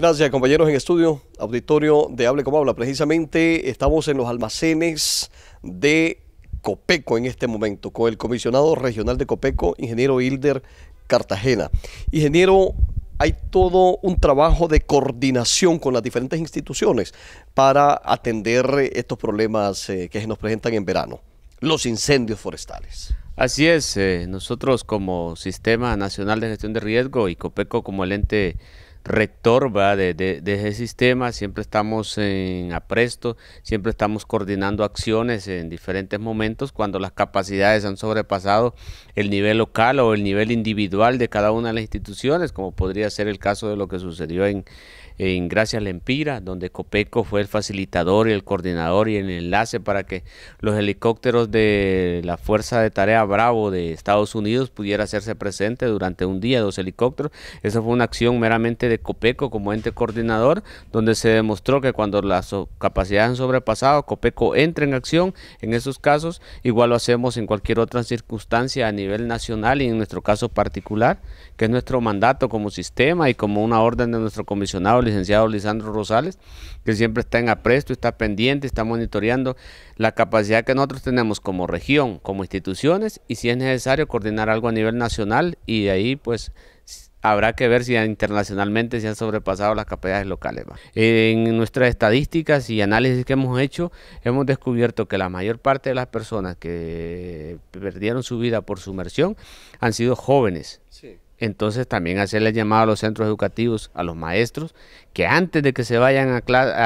Gracias, compañeros en estudio, auditorio de Hable como Habla. Precisamente estamos en los almacenes de Copeco en este momento, con el comisionado regional de Copeco, ingeniero Hilder Cartagena. Ingeniero, hay todo un trabajo de coordinación con las diferentes instituciones para atender estos problemas eh, que se nos presentan en verano, los incendios forestales. Así es, eh, nosotros como Sistema Nacional de Gestión de Riesgo y Copeco como el ente rector de, de, ese sistema, siempre estamos en apresto, siempre estamos coordinando acciones en diferentes momentos cuando las capacidades han sobrepasado el nivel local o el nivel individual de cada una de las instituciones, como podría ser el caso de lo que sucedió en, en Gracias Lempira, donde Copeco fue el facilitador y el coordinador y el enlace para que los helicópteros de la Fuerza de Tarea Bravo de Estados Unidos pudiera hacerse presente durante un día, dos helicópteros. Esa fue una acción meramente de Copeco como ente coordinador, donde se demostró que cuando las capacidades han sobrepasado, Copeco entra en acción en esos casos, igual lo hacemos en cualquier otra circunstancia a nivel nacional y en nuestro caso particular, que es nuestro mandato como sistema y como una orden de nuestro comisionado, licenciado Lisandro Rosales, que siempre está en apresto, está pendiente, está monitoreando la capacidad que nosotros tenemos como región, como instituciones y si es necesario coordinar algo a nivel nacional y de ahí pues habrá que ver si internacionalmente se han sobrepasado las capacidades locales. En nuestras estadísticas y análisis que hemos hecho, hemos descubierto que la mayor parte de las personas que perdieron su vida por sumersión han sido jóvenes. Entonces también hacerle llamado a los centros educativos, a los maestros, que antes de que se vayan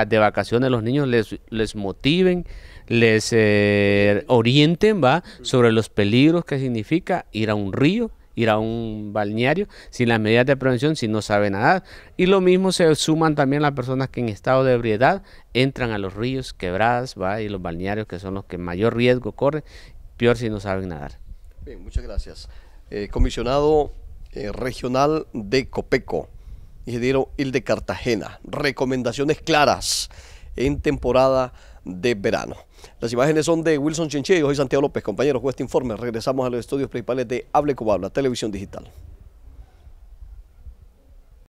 de vacaciones los niños les, motiven, les eh, orienten ¿va? sobre los peligros que significa ir a un río, ir a un balneario sin las medidas de prevención si no sabe nadar. Y lo mismo se suman también las personas que en estado de ebriedad entran a los ríos, quebradas, ¿va? y los balnearios que son los que mayor riesgo corren, peor si no saben nadar. muchas gracias. Eh, comisionado eh, regional de Copeco, ingeniero Il de Cartagena, recomendaciones claras en temporada de verano. Las imágenes son de Wilson Chinchillo y hoy Santiago López. Compañeros, con este informe regresamos a los estudios principales de Hable como Habla, Televisión Digital.